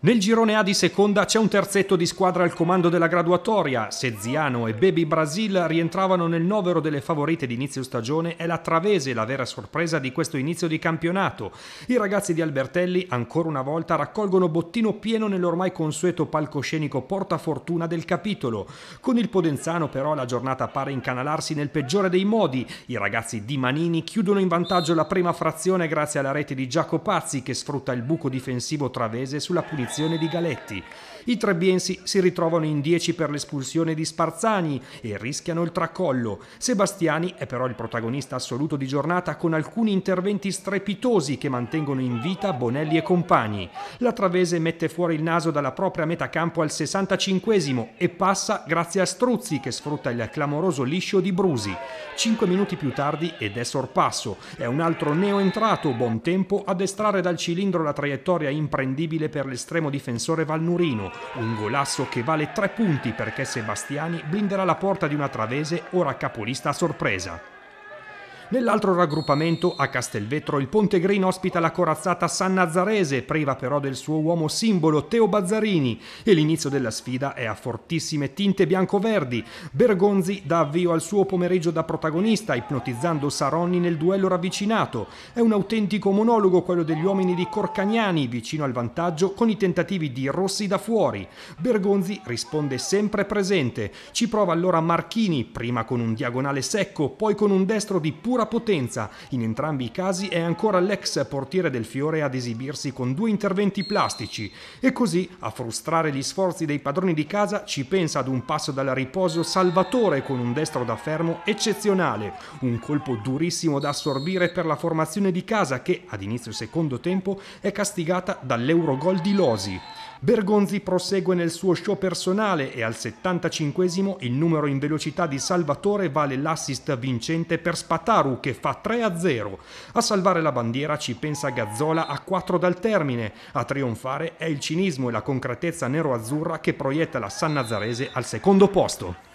Nel girone A di seconda c'è un terzetto di squadra al comando della graduatoria. Se Ziano e Baby Brasil rientravano nel novero delle favorite di inizio stagione è la Travese la vera sorpresa di questo inizio di campionato. I ragazzi di Albertelli ancora una volta raccolgono bottino pieno nell'ormai consueto palcoscenico portafortuna del capitolo. Con il Podenzano però la giornata pare incanalarsi nel peggiore dei modi. I ragazzi di Manini chiudono in vantaggio la prima frazione grazie alla rete di Giacopazzi che sfrutta il buco difensivo travese sulla punizione l'espulsione di Galetti. I trebbiensi si ritrovano in 10 per l'espulsione di Sparzani e rischiano il tracollo. Sebastiani è però il protagonista assoluto di giornata con alcuni interventi strepitosi che mantengono in vita Bonelli e compagni. La Travese mette fuori il naso dalla propria metà campo al 65 e passa grazie a Struzzi che sfrutta il clamoroso liscio di Brusi. 5 minuti più tardi ed è sorpasso. È un altro neo entrato, buon tempo, ad estrarre dal cilindro la traiettoria imprendibile per l'estremo l'estremo difensore Valnurino, un golasso che vale 3 punti perché Sebastiani blinderà la porta di una Travese ora capolista a sorpresa. Nell'altro raggruppamento, a Castelvetro, il Ponte Green ospita la corazzata San Nazarese, priva però del suo uomo simbolo Teo Bazzarini, e l'inizio della sfida è a fortissime tinte bianco-verdi. Bergonzi dà avvio al suo pomeriggio da protagonista, ipnotizzando Saronni nel duello ravvicinato. È un autentico monologo quello degli uomini di Corcagnani, vicino al vantaggio con i tentativi di Rossi da fuori. Bergonzi risponde sempre presente. Ci prova allora Marchini, prima con un diagonale secco, poi con un destro di pura pura potenza. In entrambi i casi è ancora l'ex portiere del Fiore ad esibirsi con due interventi plastici. E così, a frustrare gli sforzi dei padroni di casa, ci pensa ad un passo dal riposo Salvatore con un destro da fermo eccezionale. Un colpo durissimo da assorbire per la formazione di casa che, ad inizio secondo tempo, è castigata dall'Eurogol di Losi. Bergonzi prosegue nel suo show personale e al 75 il numero in velocità di Salvatore vale l'assist vincente per Spataru che fa 3-0. A salvare la bandiera ci pensa Gazzola a 4 dal termine. A trionfare è il cinismo e la concretezza nero-azzurra che proietta la San Nazarese al secondo posto.